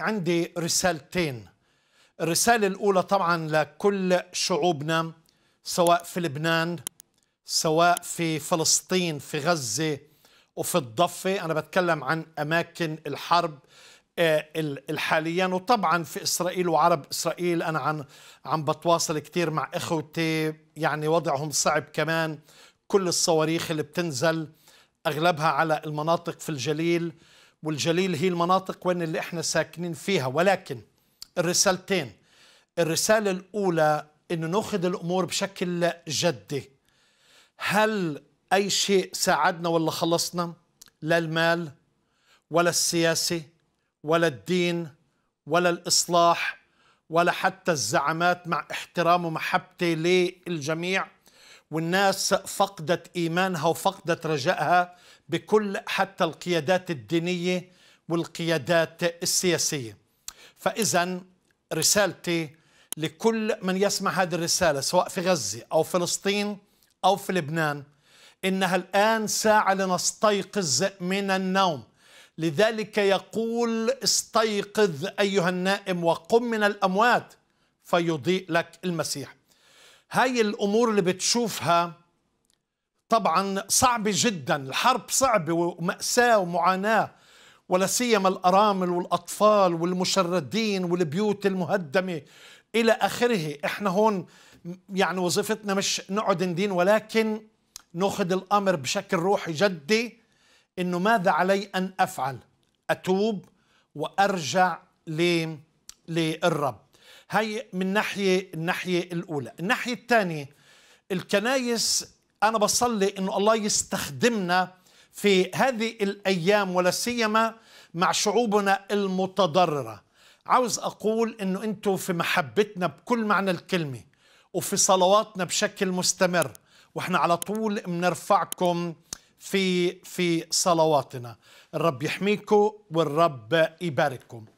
عندي رسالتين الرسالة الأولى طبعا لكل شعوبنا سواء في لبنان سواء في فلسطين في غزة وفي الضفة أنا بتكلم عن أماكن الحرب آه، حاليا وطبعا في إسرائيل وعرب إسرائيل أنا عن عم بتواصل كثير مع إخوتي يعني وضعهم صعب كمان كل الصواريخ اللي بتنزل أغلبها على المناطق في الجليل والجليل هي المناطق وين اللي احنا ساكنين فيها ولكن الرسالتين الرسالة الأولى أنه نأخذ الأمور بشكل جدي هل أي شيء ساعدنا ولا خلصنا لا المال ولا السياسة ولا الدين ولا الإصلاح ولا حتى الزعامات مع احترام ومحبتي للجميع والناس فقدت إيمانها وفقدت رجائها بكل حتى القيادات الدينية والقيادات السياسية فإذا رسالتي لكل من يسمع هذه الرسالة سواء في غزة أو فلسطين أو في لبنان إنها الآن ساعة لنستيقظ من النوم لذلك يقول استيقظ أيها النائم وقم من الأموات فيضيء لك المسيح هاي الأمور اللي بتشوفها طبعا صعبة جدا الحرب صعبة ومأساة ومعاناة ولا سيما الأرامل والأطفال والمشردين والبيوت المهدمة إلى آخره إحنا هون يعني وظيفتنا مش نقعد ندين ولكن ناخذ الأمر بشكل روحي جدي إنه ماذا علي أن أفعل أتوب وأرجع للرب هي من ناحية الناحية الأولى الناحية الثانية الكنايس أنا بصلي أنه الله يستخدمنا في هذه الأيام ولا سيما مع شعوبنا المتضررة عاوز أقول أنه أنتوا في محبتنا بكل معنى الكلمة وفي صلواتنا بشكل مستمر وإحنا على طول بنرفعكم في في صلواتنا الرب يحميكم والرب يبارككم